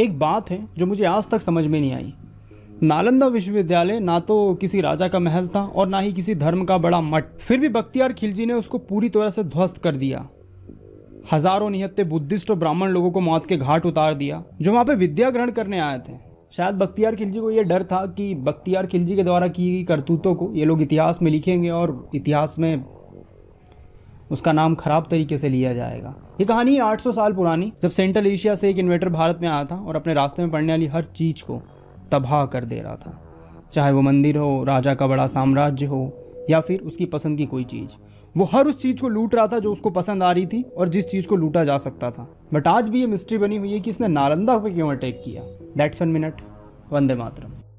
एक बात है जो मुझे आज तक समझ में नहीं आई नालंदा विश्वविद्यालय ना तो किसी राजा का महल था और ना ही किसी धर्म का बड़ा मठ फिर भी बख्तियार खिलजी ने उसको पूरी तरह से ध्वस्त कर दिया हजारों निहत्ते बुद्धिस्ट और ब्राह्मण लोगों को मौत के घाट उतार दिया जो वहाँ पे विद्या ग्रहण करने आए थे शायद बख्तियार खिलजी को ये डर था कि बख्तियार खिलजी के द्वारा की गई करतूतों को ये लोग इतिहास में लिखेंगे और इतिहास में उसका नाम खराब तरीके से लिया जाएगा ये कहानी 800 साल पुरानी जब सेंट्रल एशिया से एक इन्वेटर भारत में आया था और अपने रास्ते में पड़ने वाली हर चीज़ को तबाह कर दे रहा था चाहे वो मंदिर हो राजा का बड़ा साम्राज्य हो या फिर उसकी पसंद की कोई चीज़ वो हर उस चीज़ को लूट रहा था जो उसको पसंद आ रही थी और जिस चीज़ को लूटा जा सकता था बट आज भी ये मिस्ट्री बनी हुई है कि इसने नालंदा पर क्यों अटैक किया that's one minute Vande Mataram